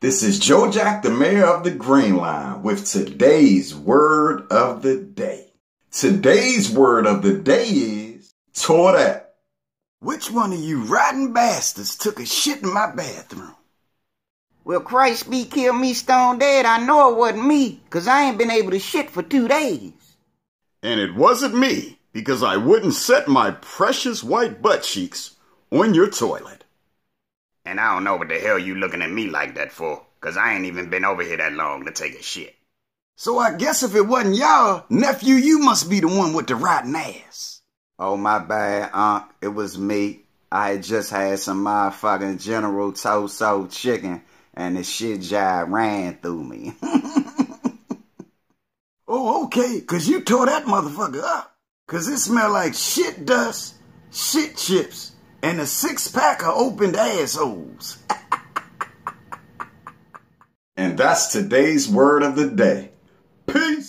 This is Joe Jack, the mayor of the Green Line, with today's word of the day. Today's word of the day is toilet. Which one of you rotten bastards took a shit in my bathroom? Well, Christ be kill me stone dead. I know it wasn't me, cause I ain't been able to shit for two days. And it wasn't me, because I wouldn't set my precious white butt cheeks on your toilet. And I don't know what the hell you looking at me like that for, cause I ain't even been over here that long to take a shit. So I guess if it wasn't y'all, nephew, you must be the one with the rotten ass. Oh, my bad, Unc. It was me. I had just had some motherfucking General Toso chicken, and the shit jive ran through me. oh, okay, cause you tore that motherfucker up. Cause it smelled like shit dust, shit chips, and a six pack of opened assholes. and that's today's word of the day. Peace.